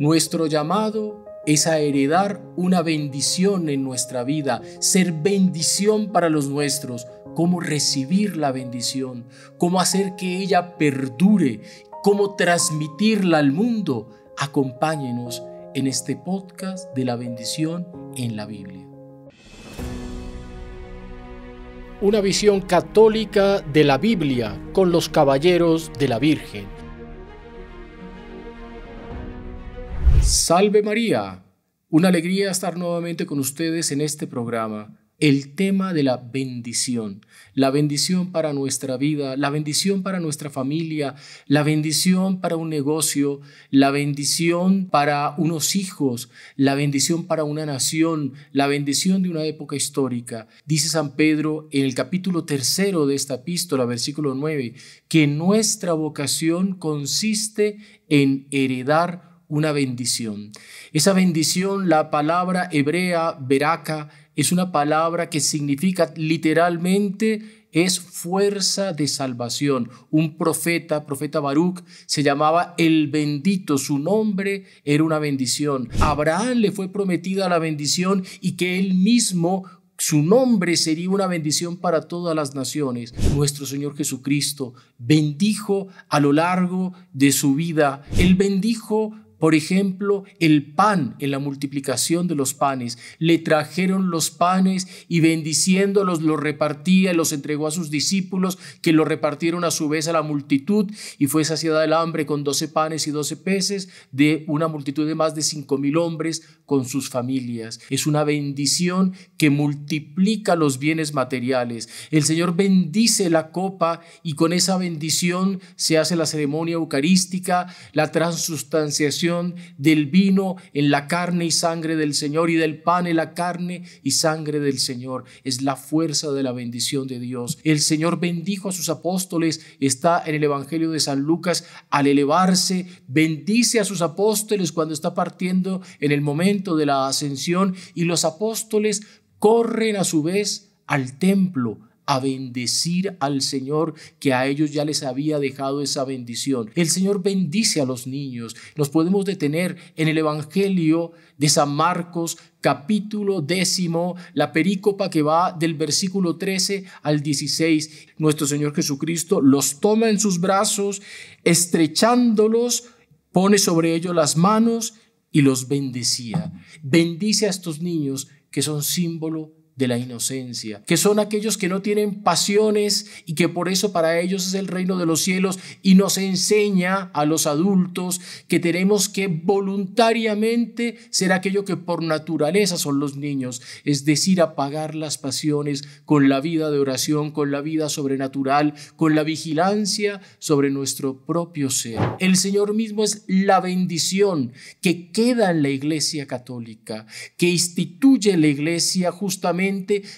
Nuestro llamado es a heredar una bendición en nuestra vida, ser bendición para los nuestros, cómo recibir la bendición, cómo hacer que ella perdure, cómo transmitirla al mundo. Acompáñenos en este podcast de la bendición en la Biblia. Una visión católica de la Biblia con los caballeros de la Virgen Salve María. Una alegría estar nuevamente con ustedes en este programa. El tema de la bendición, la bendición para nuestra vida, la bendición para nuestra familia, la bendición para un negocio, la bendición para unos hijos, la bendición para una nación, la bendición de una época histórica. Dice San Pedro en el capítulo tercero de esta epístola, versículo 9, que nuestra vocación consiste en heredar una bendición. Esa bendición, la palabra hebrea, beraka, es una palabra que significa literalmente es fuerza de salvación. Un profeta, profeta Baruch, se llamaba el bendito, su nombre era una bendición. Abraham le fue prometida la bendición y que él mismo su nombre sería una bendición para todas las naciones. Nuestro Señor Jesucristo bendijo a lo largo de su vida. Él bendijo por ejemplo, el pan en la multiplicación de los panes. Le trajeron los panes y bendiciéndolos los repartía y los entregó a sus discípulos, que lo repartieron a su vez a la multitud y fue saciada el hambre con doce panes y doce peces de una multitud de más de cinco mil hombres con sus familias. Es una bendición que multiplica los bienes materiales. El Señor bendice la copa y con esa bendición se hace la ceremonia eucarística, la transustanciación del vino en la carne y sangre del Señor y del pan en la carne y sangre del Señor. Es la fuerza de la bendición de Dios. El Señor bendijo a sus apóstoles, está en el Evangelio de San Lucas, al elevarse, bendice a sus apóstoles cuando está partiendo en el momento de la ascensión y los apóstoles corren a su vez al templo a bendecir al Señor que a ellos ya les había dejado esa bendición. El Señor bendice a los niños. Nos podemos detener en el Evangelio de San Marcos capítulo décimo, la perícopa que va del versículo 13 al 16. Nuestro Señor Jesucristo los toma en sus brazos, estrechándolos, pone sobre ellos las manos y los bendecía. Bendice a estos niños que son símbolo de la inocencia, que son aquellos que no tienen pasiones y que por eso para ellos es el reino de los cielos y nos enseña a los adultos que tenemos que voluntariamente ser aquello que por naturaleza son los niños, es decir, apagar las pasiones con la vida de oración, con la vida sobrenatural, con la vigilancia sobre nuestro propio ser. El Señor mismo es la bendición que queda en la Iglesia Católica, que instituye la Iglesia justamente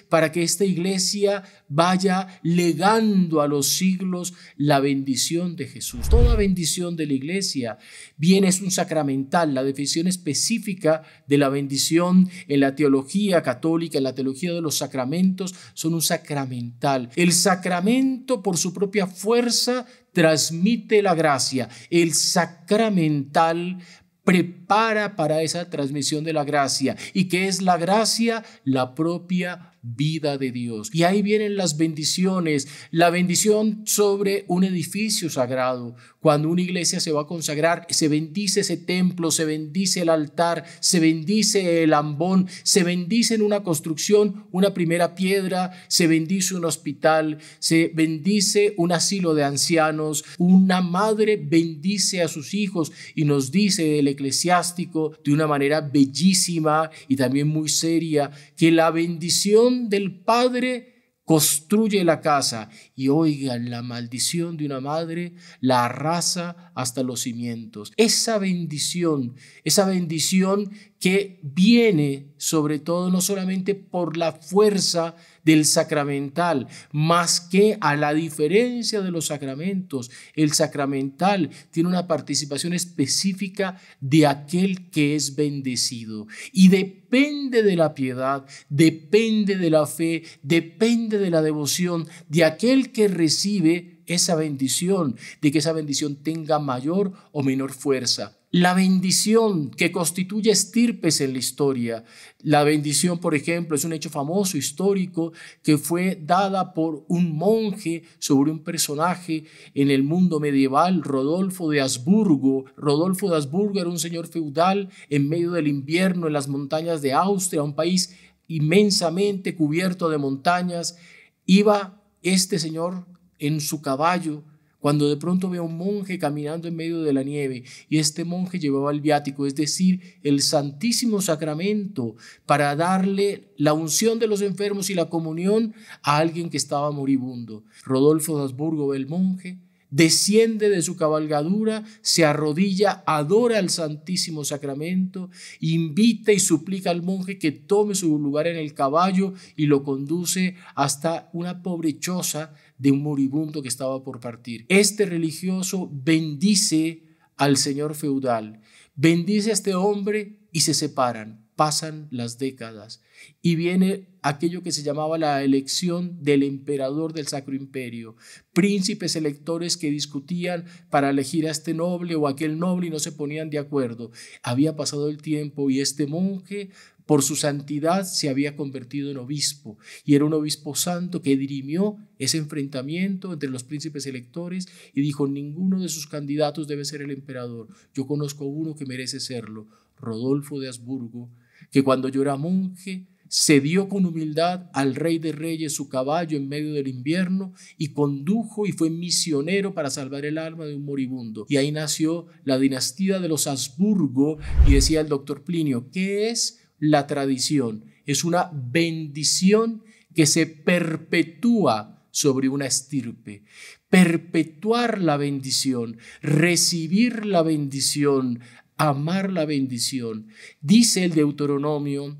para que esta iglesia vaya legando a los siglos la bendición de Jesús. Toda bendición de la iglesia viene es un sacramental, la definición específica de la bendición en la teología católica, en la teología de los sacramentos, son un sacramental. El sacramento por su propia fuerza transmite la gracia. El sacramental prepara para esa transmisión de la gracia. ¿Y que es la gracia? La propia vida de Dios. Y ahí vienen las bendiciones, la bendición sobre un edificio sagrado. Cuando una iglesia se va a consagrar, se bendice ese templo, se bendice el altar, se bendice el ambón, se bendice en una construcción una primera piedra, se bendice un hospital, se bendice un asilo de ancianos, una madre bendice a sus hijos y nos dice el eclesiástico de una manera bellísima y también muy seria que la bendición del padre construye la casa y oigan la maldición de una madre la arrasa hasta los cimientos. Esa bendición, esa bendición que viene sobre todo no solamente por la fuerza del sacramental, más que a la diferencia de los sacramentos, el sacramental tiene una participación específica de aquel que es bendecido y depende de la piedad, depende de la fe, depende de la devoción de aquel que recibe esa bendición, de que esa bendición tenga mayor o menor fuerza la bendición que constituye estirpes en la historia. La bendición, por ejemplo, es un hecho famoso, histórico, que fue dada por un monje sobre un personaje en el mundo medieval, Rodolfo de Habsburgo. Rodolfo de Habsburgo era un señor feudal en medio del invierno en las montañas de Austria, un país inmensamente cubierto de montañas. Iba este señor en su caballo cuando de pronto ve a un monje caminando en medio de la nieve y este monje llevaba el viático, es decir, el santísimo sacramento para darle la unción de los enfermos y la comunión a alguien que estaba moribundo. Rodolfo de ve el monje, desciende de su cabalgadura, se arrodilla, adora al Santísimo Sacramento, invita y suplica al monje que tome su lugar en el caballo y lo conduce hasta una pobre choza de un moribundo que estaba por partir. Este religioso bendice al señor feudal, bendice a este hombre y se separan. Pasan las décadas y viene aquello que se llamaba la elección del emperador del Sacro Imperio. Príncipes electores que discutían para elegir a este noble o aquel noble y no se ponían de acuerdo. Había pasado el tiempo y este monje por su santidad se había convertido en obispo y era un obispo santo que dirimió ese enfrentamiento entre los príncipes electores y dijo, ninguno de sus candidatos debe ser el emperador. Yo conozco a uno que merece serlo, Rodolfo de Habsburgo, que cuando yo era monje cedió con humildad al rey de reyes su caballo en medio del invierno y condujo y fue misionero para salvar el alma de un moribundo. Y ahí nació la dinastía de los Habsburgo y decía el doctor Plinio, ¿qué es? la tradición, es una bendición que se perpetúa sobre una estirpe. Perpetuar la bendición, recibir la bendición, amar la bendición. Dice el Deuteronomio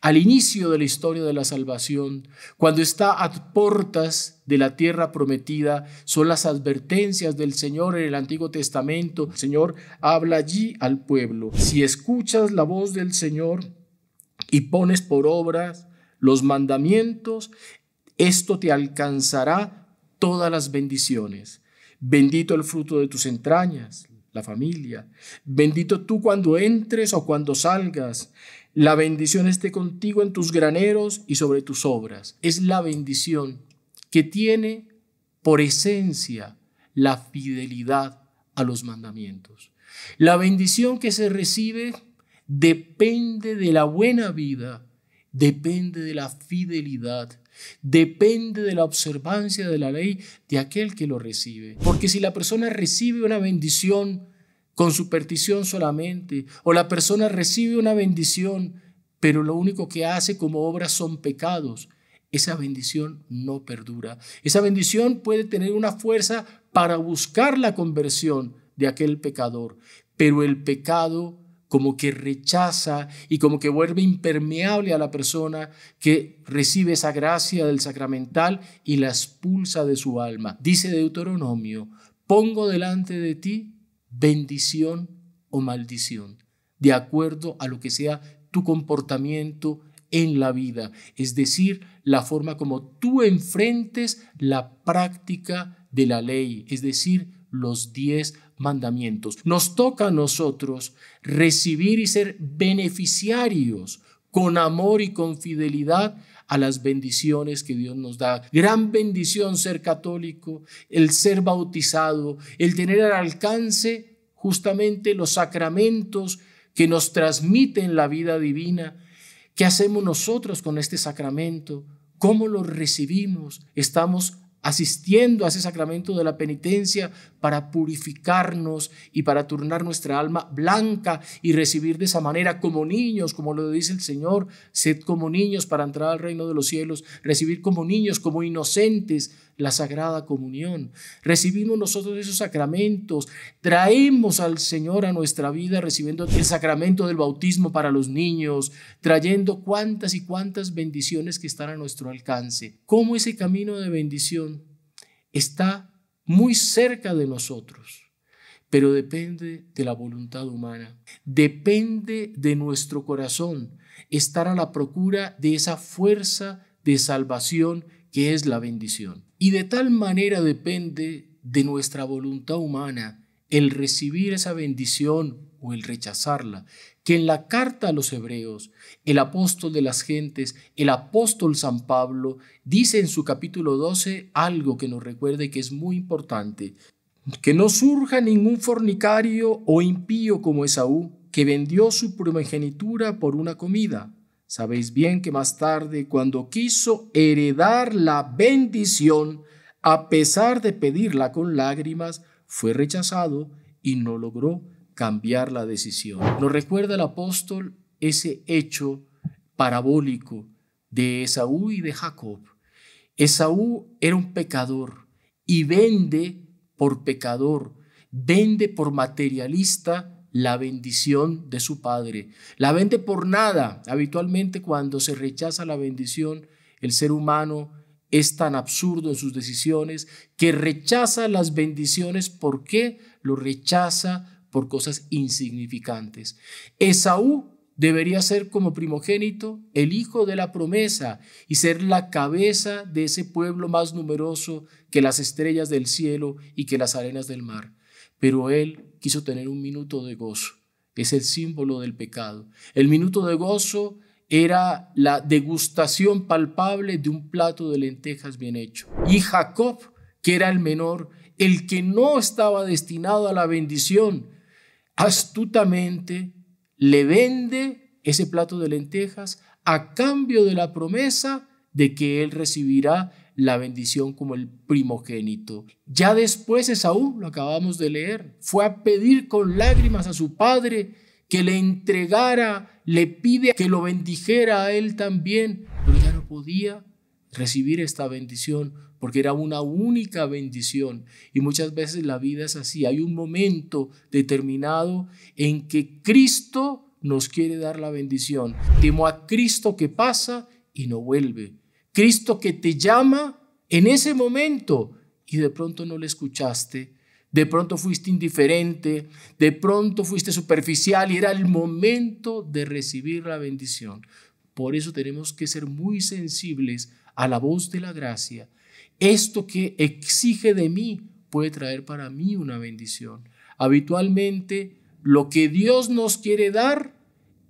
al inicio de la historia de la salvación, cuando está a portas de la tierra prometida, son las advertencias del Señor en el Antiguo Testamento. El Señor habla allí al pueblo. Si escuchas la voz del Señor, y pones por obras los mandamientos, esto te alcanzará todas las bendiciones. Bendito el fruto de tus entrañas, la familia. Bendito tú cuando entres o cuando salgas. La bendición esté contigo en tus graneros y sobre tus obras. Es la bendición que tiene por esencia la fidelidad a los mandamientos. La bendición que se recibe depende de la buena vida, depende de la fidelidad, depende de la observancia de la ley de aquel que lo recibe. Porque si la persona recibe una bendición con superstición solamente, o la persona recibe una bendición, pero lo único que hace como obra son pecados, esa bendición no perdura. Esa bendición puede tener una fuerza para buscar la conversión de aquel pecador, pero el pecado como que rechaza y como que vuelve impermeable a la persona que recibe esa gracia del sacramental y la expulsa de su alma. Dice Deuteronomio, pongo delante de ti bendición o maldición, de acuerdo a lo que sea tu comportamiento en la vida, es decir, la forma como tú enfrentes la práctica de la ley, es decir, los diez mandamientos. Nos toca a nosotros recibir y ser beneficiarios con amor y con fidelidad a las bendiciones que Dios nos da. Gran bendición ser católico, el ser bautizado, el tener al alcance justamente los sacramentos que nos transmiten la vida divina. ¿Qué hacemos nosotros con este sacramento? ¿Cómo lo recibimos? ¿Estamos asistiendo a ese sacramento de la penitencia para purificarnos y para turnar nuestra alma blanca y recibir de esa manera como niños, como lo dice el Señor, sed como niños para entrar al reino de los cielos, recibir como niños, como inocentes la Sagrada Comunión. Recibimos nosotros esos sacramentos, traemos al Señor a nuestra vida recibiendo el sacramento del bautismo para los niños, trayendo cuantas y cuantas bendiciones que están a nuestro alcance. ¿Cómo ese camino de bendición está muy cerca de nosotros? pero depende de la voluntad humana, depende de nuestro corazón estar a la procura de esa fuerza de salvación que es la bendición. Y de tal manera depende de nuestra voluntad humana el recibir esa bendición o el rechazarla, que en la carta a los hebreos, el apóstol de las gentes, el apóstol San Pablo, dice en su capítulo 12 algo que nos recuerde que es muy importante, que no surja ningún fornicario o impío como Esaú, que vendió su primogenitura por una comida. Sabéis bien que más tarde, cuando quiso heredar la bendición, a pesar de pedirla con lágrimas, fue rechazado y no logró cambiar la decisión. Nos recuerda el apóstol ese hecho parabólico de Esaú y de Jacob. Esaú era un pecador y vende por pecador, vende por materialista la bendición de su Padre. La vende por nada. Habitualmente cuando se rechaza la bendición, el ser humano es tan absurdo en sus decisiones que rechaza las bendiciones. ¿Por qué? Lo rechaza por cosas insignificantes. Esaú debería ser como primogénito el hijo de la promesa y ser la cabeza de ese pueblo más numeroso que las estrellas del cielo y que las arenas del mar. Pero él quiso tener un minuto de gozo. Es el símbolo del pecado. El minuto de gozo era la degustación palpable de un plato de lentejas bien hecho. Y Jacob, que era el menor, el que no estaba destinado a la bendición, astutamente le vende ese plato de lentejas a cambio de la promesa de que él recibirá la bendición como el primogénito. Ya después Esaú, lo acabamos de leer, fue a pedir con lágrimas a su padre que le entregara, le pide que lo bendijera a él también, pero ya no podía recibir esta bendición porque era una única bendición. Y muchas veces la vida es así, hay un momento determinado en que Cristo nos quiere dar la bendición. Temo a Cristo que pasa y no vuelve. Cristo que te llama en ese momento y de pronto no le escuchaste, de pronto fuiste indiferente, de pronto fuiste superficial y era el momento de recibir la bendición. Por eso tenemos que ser muy sensibles a la voz de la gracia. Esto que exige de mí puede traer para mí una bendición. Habitualmente, lo que Dios nos quiere dar,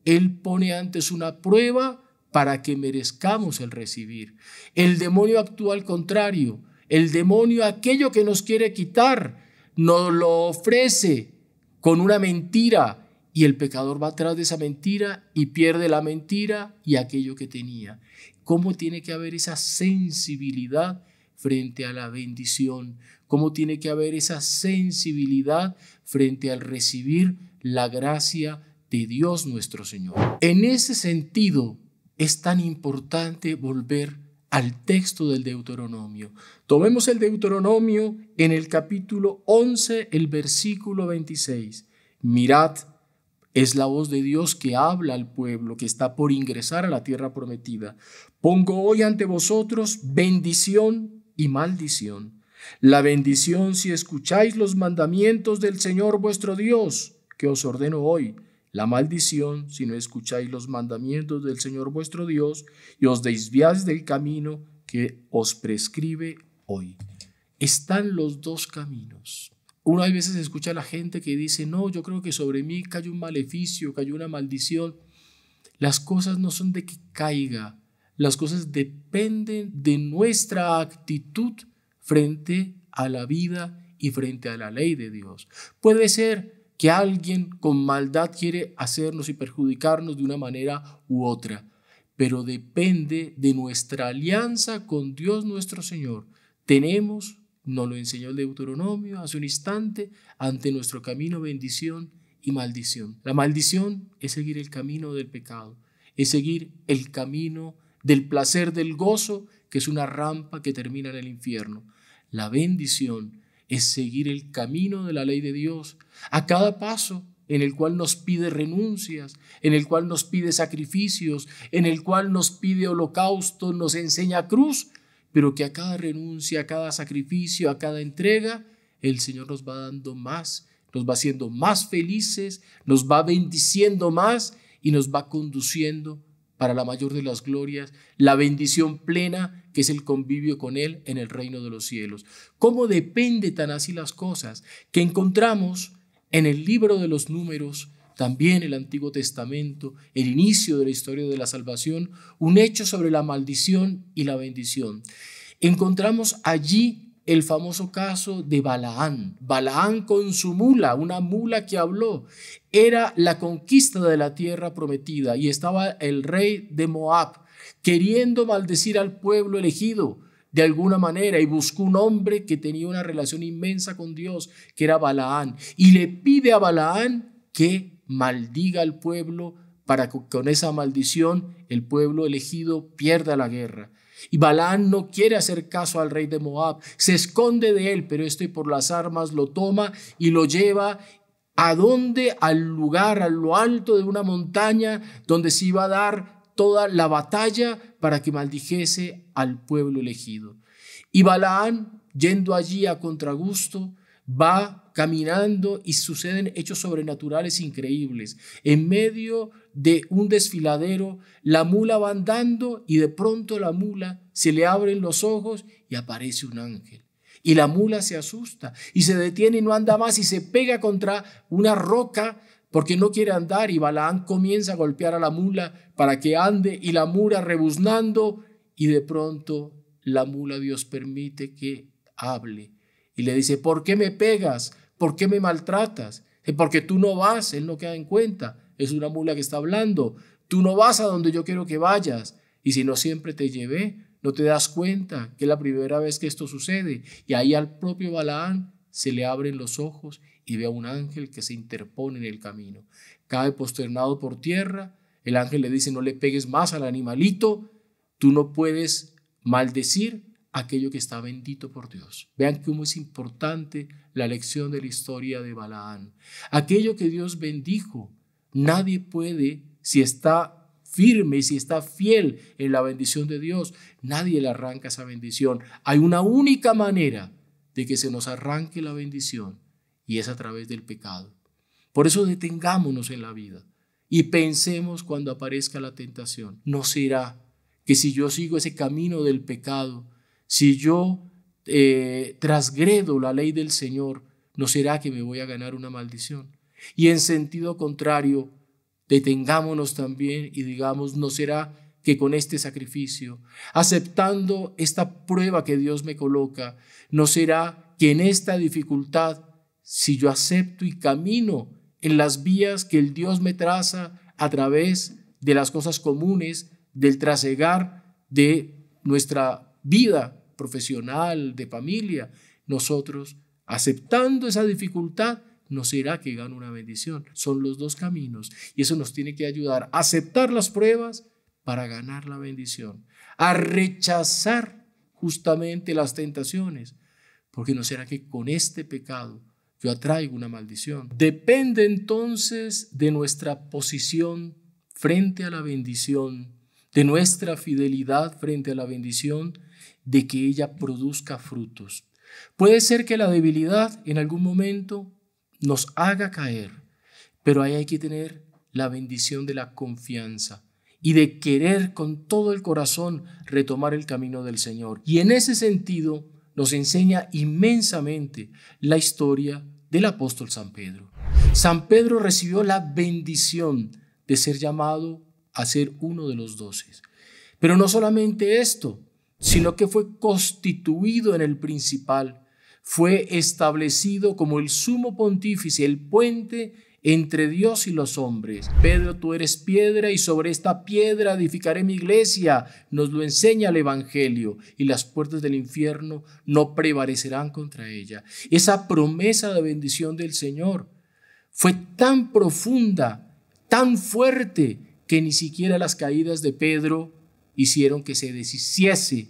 Él pone antes una prueba para que merezcamos el recibir. El demonio actúa al contrario. El demonio, aquello que nos quiere quitar, nos lo ofrece con una mentira y el pecador va atrás de esa mentira y pierde la mentira y aquello que tenía. ¿Cómo tiene que haber esa sensibilidad frente a la bendición? ¿Cómo tiene que haber esa sensibilidad frente al recibir la gracia de Dios nuestro Señor? En ese sentido, es tan importante volver al texto del Deuteronomio. Tomemos el Deuteronomio en el capítulo 11, el versículo 26. Mirad, es la voz de Dios que habla al pueblo que está por ingresar a la tierra prometida. Pongo hoy ante vosotros bendición y maldición. La bendición si escucháis los mandamientos del Señor vuestro Dios, que os ordeno hoy, la maldición si no escucháis los mandamientos del Señor vuestro Dios y os desviáis del camino que os prescribe hoy. Están los dos caminos. Una veces escucha la gente que dice, no, yo creo que sobre mí cayó un maleficio, cayó una maldición. Las cosas no son de que caiga, las cosas dependen de nuestra actitud frente a la vida y frente a la ley de Dios. Puede ser que alguien con maldad quiere hacernos y perjudicarnos de una manera u otra, pero depende de nuestra alianza con Dios nuestro Señor. Tenemos, nos lo enseñó el Deuteronomio hace un instante, ante nuestro camino bendición y maldición. La maldición es seguir el camino del pecado, es seguir el camino del placer del gozo, que es una rampa que termina en el infierno. La bendición es seguir el camino de la ley de Dios, a cada paso en el cual nos pide renuncias, en el cual nos pide sacrificios, en el cual nos pide holocausto, nos enseña cruz, pero que a cada renuncia, a cada sacrificio, a cada entrega, el Señor nos va dando más, nos va haciendo más felices, nos va bendiciendo más y nos va conduciendo para la mayor de las glorias, la bendición plena que es el convivio con Él en el reino de los cielos. ¿Cómo depende tan así las cosas que encontramos en el libro de los números, también el Antiguo Testamento, el inicio de la historia de la salvación, un hecho sobre la maldición y la bendición. Encontramos allí el famoso caso de Balaán. Balaán con su mula, una mula que habló, era la conquista de la tierra prometida y estaba el rey de Moab queriendo maldecir al pueblo elegido de alguna manera y buscó un hombre que tenía una relación inmensa con Dios, que era Balaán, y le pide a Balaán que maldiga al pueblo para que con esa maldición el pueblo elegido pierda la guerra. Y Balaán no quiere hacer caso al rey de Moab, se esconde de él, pero este por las armas lo toma y lo lleva a donde, al lugar, a lo alto de una montaña donde se iba a dar toda la batalla para que maldijese al pueblo elegido. Y Balaán, yendo allí a contragusto, va caminando y suceden hechos sobrenaturales increíbles. En medio de un desfiladero, la mula va andando y de pronto la mula se le abren los ojos y aparece un ángel. Y la mula se asusta y se detiene y no anda más y se pega contra una roca porque no quiere andar y Balaán comienza a golpear a la mula para que ande y la mula rebuznando y de pronto la mula Dios permite que hable y le dice, ¿por qué me pegas? ¿Por qué me maltratas? Eh, porque tú no vas, él no queda en cuenta, es una mula que está hablando, tú no vas a donde yo quiero que vayas y si no siempre te llevé, no te das cuenta que es la primera vez que esto sucede y ahí al propio Balaán se le abren los ojos y ve a un ángel que se interpone en el camino. Cae posternado por tierra, el ángel le dice, no le pegues más al animalito, tú no puedes maldecir aquello que está bendito por Dios. Vean cómo es importante la lección de la historia de Balaán. Aquello que Dios bendijo, nadie puede, si está firme, si está fiel en la bendición de Dios, nadie le arranca esa bendición. Hay una única manera de que se nos arranque la bendición y es a través del pecado. Por eso detengámonos en la vida y pensemos cuando aparezca la tentación. No será que si yo sigo ese camino del pecado, si yo eh, transgredo la ley del Señor, no será que me voy a ganar una maldición. Y en sentido contrario, detengámonos también y digamos, no será que con este sacrificio, aceptando esta prueba que Dios me coloca, no será que en esta dificultad, si yo acepto y camino en las vías que el Dios me traza a través de las cosas comunes, del trasegar de nuestra vida profesional, de familia, nosotros aceptando esa dificultad, no será que gano una bendición. Son los dos caminos y eso nos tiene que ayudar a aceptar las pruebas para ganar la bendición, a rechazar justamente las tentaciones, porque no será que con este pecado yo atraigo una maldición. Depende entonces de nuestra posición frente a la bendición, de nuestra fidelidad frente a la bendición, de que ella produzca frutos. Puede ser que la debilidad en algún momento nos haga caer, pero ahí hay que tener la bendición de la confianza, y de querer con todo el corazón retomar el camino del Señor. Y en ese sentido nos enseña inmensamente la historia del apóstol San Pedro. San Pedro recibió la bendición de ser llamado a ser uno de los doces. Pero no solamente esto, sino que fue constituido en el principal, fue establecido como el sumo pontífice, el puente entre Dios y los hombres. Pedro, tú eres piedra y sobre esta piedra edificaré mi iglesia. Nos lo enseña el Evangelio y las puertas del infierno no prevalecerán contra ella. Esa promesa de bendición del Señor fue tan profunda, tan fuerte, que ni siquiera las caídas de Pedro hicieron que se deshiciese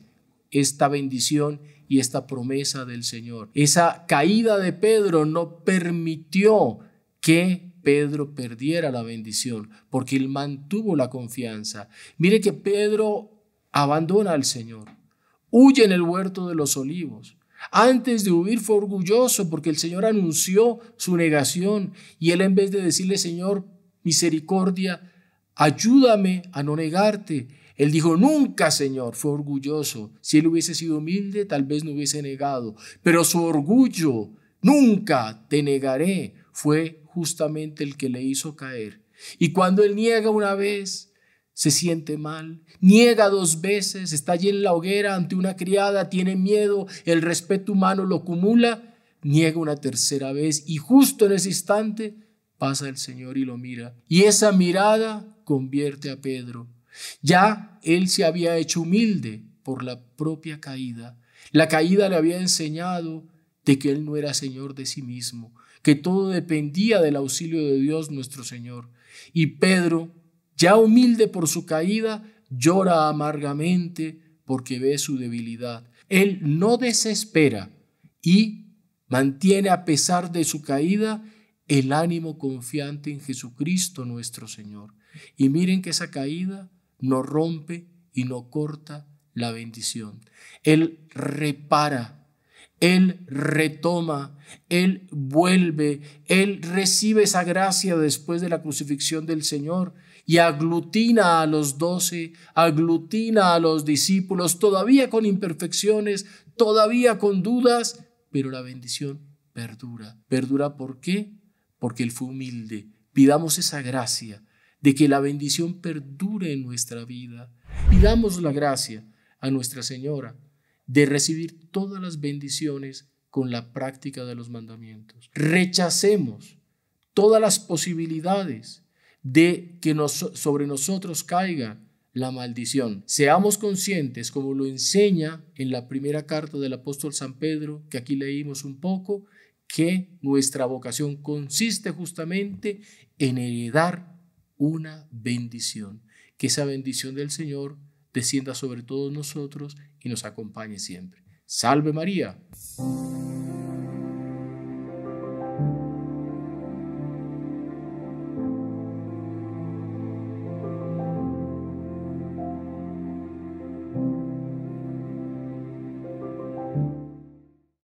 esta bendición y esta promesa del Señor. Esa caída de Pedro no permitió que Pedro perdiera la bendición, porque él mantuvo la confianza. Mire que Pedro abandona al Señor, huye en el huerto de los olivos. Antes de huir fue orgulloso porque el Señor anunció su negación y él en vez de decirle, Señor, misericordia, ayúdame a no negarte, él dijo, nunca, Señor, fue orgulloso. Si él hubiese sido humilde, tal vez no hubiese negado. Pero su orgullo, nunca te negaré, fue justamente el que le hizo caer. Y cuando él niega una vez, se siente mal, niega dos veces, está allí en la hoguera ante una criada, tiene miedo, el respeto humano lo acumula, niega una tercera vez y justo en ese instante pasa el Señor y lo mira. Y esa mirada convierte a Pedro. Ya él se había hecho humilde por la propia caída. La caída le había enseñado de que él no era Señor de sí mismo, que todo dependía del auxilio de Dios nuestro Señor. Y Pedro, ya humilde por su caída, llora amargamente porque ve su debilidad. Él no desespera y mantiene a pesar de su caída el ánimo confiante en Jesucristo nuestro Señor. Y miren que esa caída no rompe y no corta la bendición. Él repara él retoma, Él vuelve, Él recibe esa gracia después de la crucifixión del Señor y aglutina a los doce, aglutina a los discípulos, todavía con imperfecciones, todavía con dudas, pero la bendición perdura. ¿Perdura por qué? Porque Él fue humilde. Pidamos esa gracia de que la bendición perdure en nuestra vida. Pidamos la gracia a Nuestra Señora de recibir todas las bendiciones con la práctica de los mandamientos. Rechacemos todas las posibilidades de que sobre nosotros caiga la maldición. Seamos conscientes, como lo enseña en la primera carta del apóstol San Pedro, que aquí leímos un poco, que nuestra vocación consiste justamente en heredar una bendición, que esa bendición del Señor descienda sobre todos nosotros y nos acompañe siempre. Salve María.